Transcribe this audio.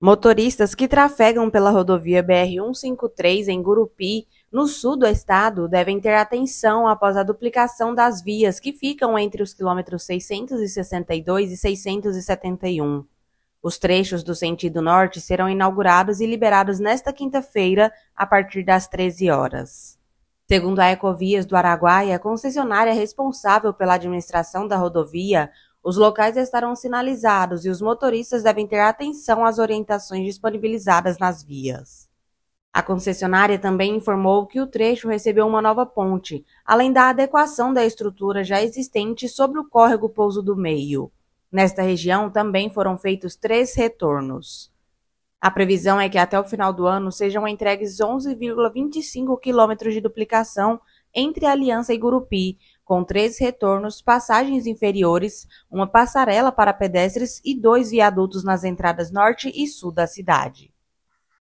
Motoristas que trafegam pela rodovia BR-153 em Gurupi, no sul do estado, devem ter atenção após a duplicação das vias que ficam entre os quilômetros 662 e 671. Os trechos do sentido norte serão inaugurados e liberados nesta quinta-feira, a partir das 13 horas. Segundo a Ecovias do Araguaia, concessionária responsável pela administração da rodovia, os locais estarão sinalizados e os motoristas devem ter atenção às orientações disponibilizadas nas vias. A concessionária também informou que o trecho recebeu uma nova ponte, além da adequação da estrutura já existente sobre o córrego Pouso do Meio. Nesta região também foram feitos três retornos. A previsão é que até o final do ano sejam entregues 11,25 quilômetros de duplicação entre Aliança e Gurupi, com três retornos, passagens inferiores, uma passarela para pedestres e dois viadutos nas entradas norte e sul da cidade.